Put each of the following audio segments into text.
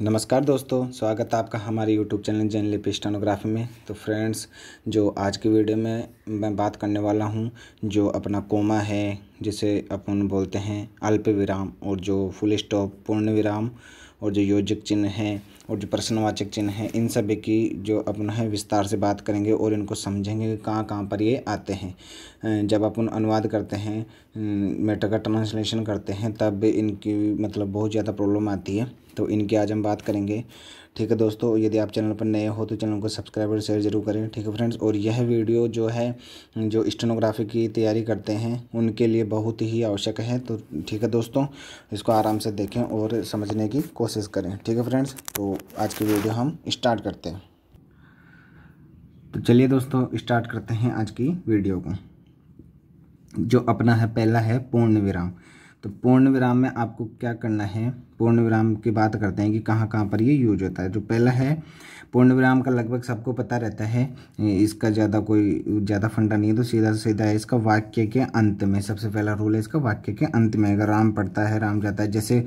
नमस्कार दोस्तों स्वागत है आपका हमारे YouTube चैनल जैन लिपिस्टानोग्राफी में तो फ्रेंड्स जो आज की वीडियो में मैं बात करने वाला हूँ जो अपना कोमा है जिसे अपन बोलते हैं अल्प विराम और जो फुल स्टॉप पूर्ण विराम और जो योजक चिन्ह है और जो प्रश्नवाचक चिन्ह हैं इन सभी की जो अपन है विस्तार से बात करेंगे और इनको समझेंगे कि कहाँ कहाँ पर ये आते हैं जब अपन अनुवाद करते हैं मेटर का ट्रांसलेशन करते हैं तब इनकी मतलब बहुत ज़्यादा प्रॉब्लम आती है तो इनकी आज हम बात करेंगे ठीक है दोस्तों यदि आप चैनल पर नए हो तो चैनल को सब्सक्राइब और शेयर ज़रूर करें ठीक है फ्रेंड्स और यह वीडियो जो है जो स्टेनोग्राफी की तैयारी करते हैं उनके लिए बहुत ही आवश्यक है तो ठीक है दोस्तों इसको आराम से देखें और समझने की कोशिश करें ठीक है फ्रेंड्स तो आज की वीडियो हम स्टार्ट करते हैं तो चलिए दोस्तों स्टार्ट करते हैं आज की वीडियो को जो अपना है पहला है पूर्ण विराम तो पूर्ण विराम में आपको क्या करना है पूर्ण विराम की बात करते हैं कि कहाँ कहाँ पर ये यूज होता है जो पहला है पूर्ण विराम का लगभग सबको पता रहता है इसका ज़्यादा कोई ज़्यादा फंडा नहीं है तो सीधा सीधा है इसका वाक्य के अंत में सबसे पहला रूल है इसका वाक्य के अंत में अगर राम पड़ता है राम जाता है जैसे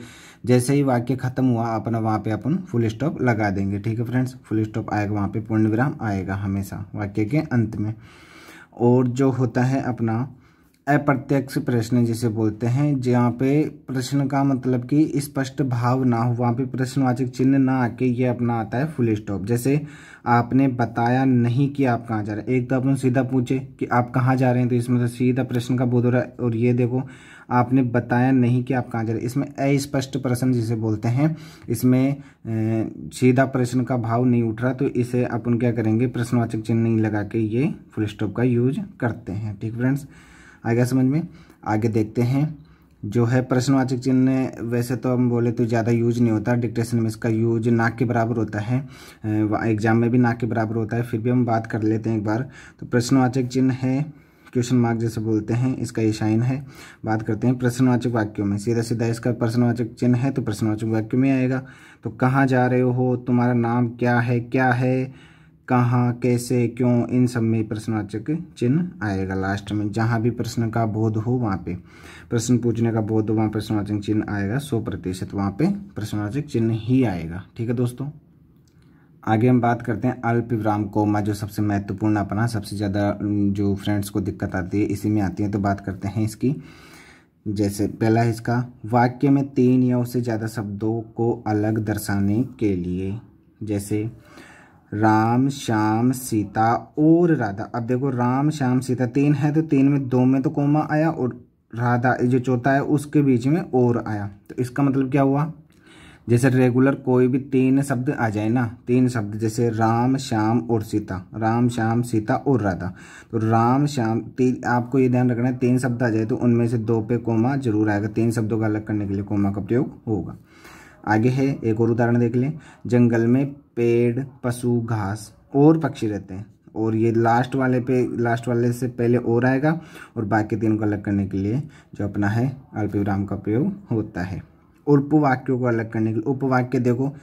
जैसे ही वाक्य खत्म हुआ अपना वहाँ पे अपन फुल स्टॉप लगा देंगे ठीक है फ्रेंड्स फुल स्टॉप आएगा वहाँ पर पूर्ण विराम आएगा हमेशा वाक्य के अंत में और जो होता है अपना अप्रत्यक्ष प्रश्न जिसे बोलते हैं जहाँ पे प्रश्न का मतलब कि स्पष्ट भाव ना हो वहाँ पे प्रश्नवाचक चिन्ह ना आके ये अपना आता है फुल स्टॉप जैसे आपने बताया नहीं कि आप कहाँ जा रहे हैं एक तो अपन सीधा पूछे कि आप कहाँ जा रहे हैं तो इसमें तो सीधा प्रश्न का बोध हो रहा है और ये देखो आपने बताया नहीं कि आप कहाँ जा रहे हैं इसमें अस्पष्ट प्रश्न जिसे बोलते हैं इसमें सीधा प्रश्न का भाव नहीं उठ रहा तो इसे अपन क्या करेंगे प्रश्नवाचक चिन्ह नहीं लगा के ये फुल स्टॉप का यूज करते हैं ठीक फ्रेंड्स आ गया समझ में आगे देखते हैं जो है प्रश्नवाचक चिन्ह वैसे तो हम बोले तो ज़्यादा यूज नहीं होता डिक्टेशन में इसका यूज नाक के बराबर होता है एग्जाम में भी नाक के बराबर होता है फिर भी हम बात कर लेते हैं एक बार तो प्रश्नवाचक चिन्ह है क्वेश्चन मार्क जैसे बोलते हैं इसका ये साइन है बात करते हैं प्रश्नवाचक वाक्यों में सीधा सीधा इसका प्रश्नवाचक चिन्ह है तो प्रश्नवाचक वाक्य में आएगा तो कहाँ जा रहे हो तुम्हारा नाम क्या है क्या है कहाँ कैसे क्यों इन सब में प्रश्नवाचक चिन्ह आएगा लास्ट में जहाँ भी प्रश्न का बोध हो वहाँ पे प्रश्न पूछने का बोध हो वहाँ प्रश्नवाचक चिन्ह आएगा सौ प्रतिशत वहाँ पे प्रश्नवाचक चिन्ह ही आएगा ठीक है दोस्तों आगे हम बात करते हैं अल्प विराम कोमा जो सबसे महत्वपूर्ण अपना सबसे ज़्यादा जो फ्रेंड्स को दिक्कत आती है इसी में आती है तो बात करते हैं इसकी जैसे पहला है इसका वाक्य में तीन या उससे ज़्यादा शब्दों को अलग दर्शाने के लिए जैसे राम श्याम सीता और राधा अब देखो राम श्याम सीता तीन है तो तीन में दो में तो कोमा आया और राधा जो चौथा है उसके बीच में और आया तो इसका मतलब क्या हुआ जैसे रेगुलर कोई भी तीन शब्द आ जाए ना तीन शब्द जैसे राम श्याम और सीता राम श्याम सीता और राधा तो राम श्याम तीन आपको ये ध्यान रखना है तीन शब्द आ जाए तो उनमें से दो पे कोमा जरूर आएगा तीन शब्दों का अलग करने के लिए कोमा का प्रयोग होगा आगे है एक और उदाहरण देख लें जंगल में पेड़ पशु घास और पक्षी रहते हैं और ये लास्ट वाले पे लास्ट वाले से पहले और आएगा और बाकी तीनों को अलग करने के लिए जो अपना है अल्पविराम का प्रयोग होता है उपवाक्यों को अलग करने के लिए उपवाक्य देखो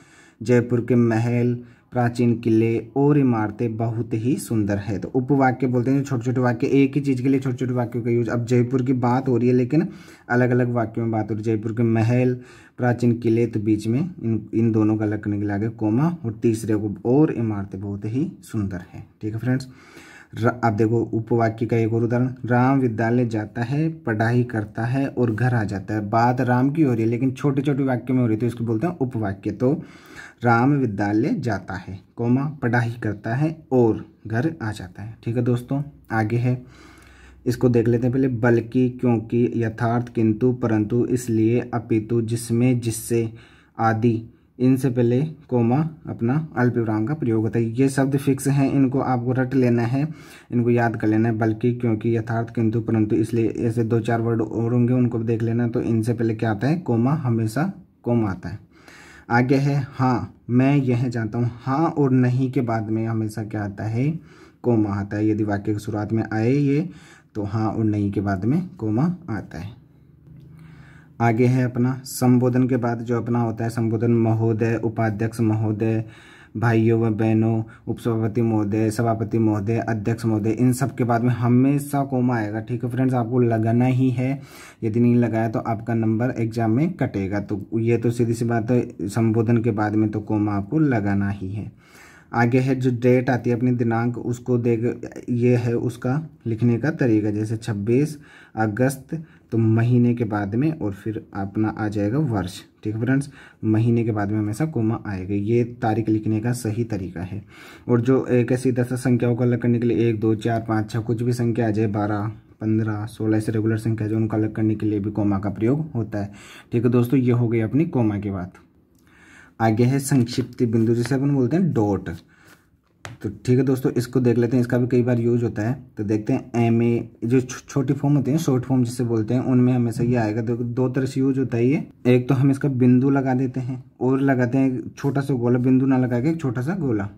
जयपुर के महल प्राचीन किले और इमारतें बहुत ही सुंदर है तो उपवाक्य बोलते हैं छोटे छोटे वाक्य एक ही चीज़ के लिए छोटे छोटे वाक्यों का यूज अब जयपुर की बात हो रही है लेकिन अलग अलग वाक्यों में बात हो रही है जयपुर के महल प्राचीन किले तो बीच में इन इन दोनों का अलग करने के लिए आगे कोमा और तीसरे को और इमारतें बहुत ही सुंदर है ठीक है फ्रेंड्स आप देखो उपवाक्य का एक और उदाहरण राम विद्यालय जाता है पढ़ाई करता है और घर आ जाता है बात राम की हो रही है लेकिन छोटे छोटे वाक्य में हो रही थी उसको तो बोलते हैं उपवाक्य तो राम विद्यालय जाता है कोमा पढ़ाई करता है और घर आ जाता है ठीक है दोस्तों आगे है इसको देख लेते हैं पहले बल्कि क्योंकि यथार्थ किंतु परंतु इसलिए अपितु जिसमें जिससे आदि इनसे पहले कोमा अपना अल्पविराम का प्रयोग होता है ये शब्द फिक्स हैं इनको आपको रट लेना है इनको याद कर लेना है बल्कि क्योंकि यथार्थ किंतु परंतु इसलिए ऐसे दो चार वर्ड और होंगे उनको देख लेना तो इनसे पहले क्या आता है कोमा हमेशा कोमा आता है आगे है हाँ मैं यह जानता हूँ हाँ और नहीं के बाद में हमेशा क्या आता है कोमा आता है यदि वाक्य की शुरुआत में आए ये तो हाँ और नहीं के बाद में कोमा आता है आगे है अपना संबोधन के बाद जो अपना होता है संबोधन महोदय उपाध्यक्ष महोदय भाइयों व बहनों उपसभापति महोदय सभापति महोदय अध्यक्ष महोदय इन सब के बाद में हमेशा कोमा आएगा ठीक है फ्रेंड्स आपको लगाना ही है यदि नहीं लगाया तो आपका नंबर एग्जाम में कटेगा तो ये तो सीधी सी बात है संबोधन के बाद में तो कोमा आपको लगाना ही है आगे है जो डेट आती है अपनी दिनांक उसको देख ये है उसका लिखने का तरीका जैसे छब्बीस अगस्त तो महीने के बाद में और फिर अपना आ जाएगा वर्ष ठीक है फ्रेंड्स महीने के बाद में हमेशा कोमा आएगा ये तारीख लिखने का सही तरीका है और जो एक ऐसी दस संख्याओं को अलग करने के लिए एक दो चार पाँच छः कुछ भी संख्या आ जाए बारह पंद्रह सोलह ऐसे रेगुलर संख्या जो उनका अलग करने के लिए भी कोमा का प्रयोग होता है ठीक है दोस्तों ये हो गई अपनी कोमा की बात आगे है संक्षिप्त बिंदु जिसे अपन बोलते हैं डॉट तो ठीक है दोस्तों इसको देख लेते हैं इसका भी कई बार यूज होता है तो देखते हैं एम ए जो छोटी फॉर्म होती है शॉर्ट फॉर्म जिसे बोलते हैं उनमें हमेशा ये आएगा देखो दो तरह से यूज होता है ये एक तो हम इसका बिंदु लगा देते हैं और लगाते हैं छोटा सा गोला बिंदु ना लगा के एक छोटा सा गोला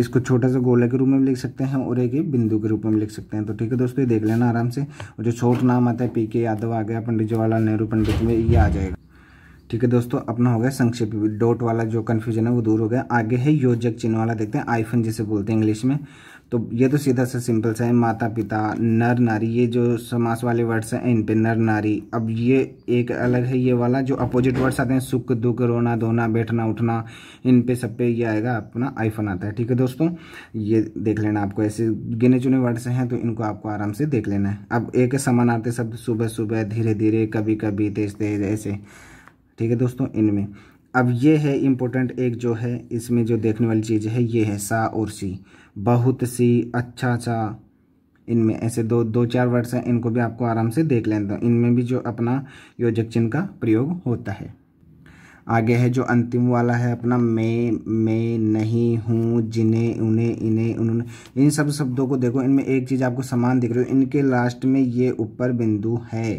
इसको छोटा सा गोला के रूप में भी लिख सकते हैं और एक ही बिंदु के रूप में भी लिख सकते हैं तो ठीक है दोस्तों ये देख लेना आराम से और जो छोट नाम आता है पी के यादव आ गया पंडित जवाहरलाल नेहरू पंडित में ये आ जाएगा ठीक है दोस्तों अपना हो गया संक्षिप्त डॉट वाला जो कन्फ्यूजन है वो दूर हो गया आगे है योजक चिन्ह वाला देखते हैं आईफन जिसे बोलते हैं इंग्लिश में तो ये तो सीधा सा सिंपल सा है माता पिता नर नारी ये जो समास वाले वर्ड्स हैं इन पे नर नारी अब ये एक अलग है ये वाला जो अपोजिट वर्ड्स आते हैं सुख दुख रोना धोना बैठना उठना इन पे सब पे ये आएगा अपना आईफोन आता है ठीक है दोस्तों ये देख लेना आपको ऐसे गिने चुने वर्ड्स हैं तो इनको आपको आराम से देख लेना है अब एक समान आते शब्द सुबह सुबह धीरे धीरे कभी कभी तेज तेज ऐसे ठीक है दोस्तों इनमें अब ये है इम्पोर्टेंट एक जो है इसमें जो देखने वाली चीज़ है ये है सा और सी बहुत सी अच्छा सा इनमें ऐसे दो दो चार वर्ड्स हैं इनको भी आपको आराम से देख हैं इनमें भी जो अपना योजक चिन्ह का प्रयोग होता है आगे है जो अंतिम वाला है अपना मैं मैं नहीं हूँ जिन्हें उन्हें इन्हें उन्होंने इन सब शब्दों को देखो इनमें एक चीज़ आपको समान दिख रही हो इनके लास्ट में ये ऊपर बिंदु है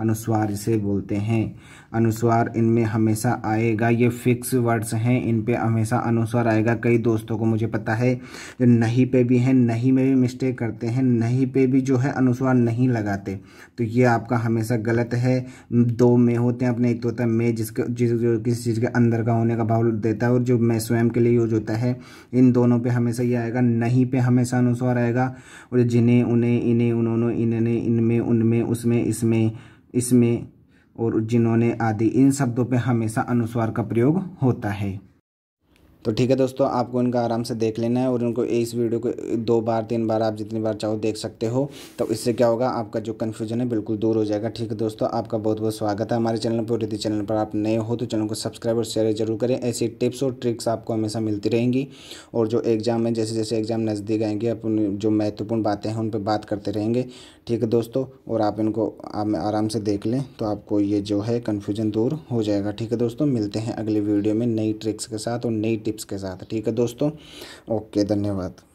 अनुस्वार से बोलते हैं अनुस्वार इनमें हमेशा आएगा ये फिक्स वर्ड्स हैं इन पे हमेशा अनुस्वार आएगा कई दोस्तों को मुझे पता है जो नहीं पे भी हैं नहीं में भी मिस्टेक करते हैं नहीं पे भी जो है अनुस्वार नहीं लगाते तो ये आपका हमेशा गलत है दो में होते हैं अपने एक तो होता है मैं जिसके जिस जो किसी चीज़ के अंदर का होने का भाव देता है और जो मैं स्वयं के लिए यूज होता है इन दोनों पे हमेशा ये आएगा नहीं पे हमेशा अनुस्वार आएगा और जिन्हें उन्हें इन्हें उन्होंने इन्हें इनमें उनमें उसमें इसमें इसमें और जिन्होंने आदि इन शब्दों पे हमेशा अनुस्वार का प्रयोग होता है तो ठीक है दोस्तों आपको इनका आराम से देख लेना है और इनको इस वीडियो को दो बार तीन बार आप जितनी बार चाहो देख सकते हो तो इससे क्या होगा आपका जो कन्फ्यूजन है बिल्कुल दूर हो जाएगा ठीक है दोस्तों आपका बहुत बहुत स्वागत है हमारे चैनल पर यदि चैनल पर आप नए हो तो चैनल को सब्सक्राइब और शेयर जरूर करें ऐसी टिप्स और ट्रिक्स आपको हमेशा मिलती रहेंगी और जो एग्ज़ाम है जैसे जैसे एग्ज़ाम नज़दीक आएंगे अपन जो महत्वपूर्ण बातें हैं उन पर बात करते रहेंगे ठीक है दोस्तों और आप इनको आप आराम से देख लें तो आपको ये जो है कन्फ्यूजन दूर हो जाएगा ठीक है दोस्तों मिलते हैं अगले वीडियो में नई ट्रिक्स के साथ और नई टिप्स के साथ ठीक है दोस्तों ओके धन्यवाद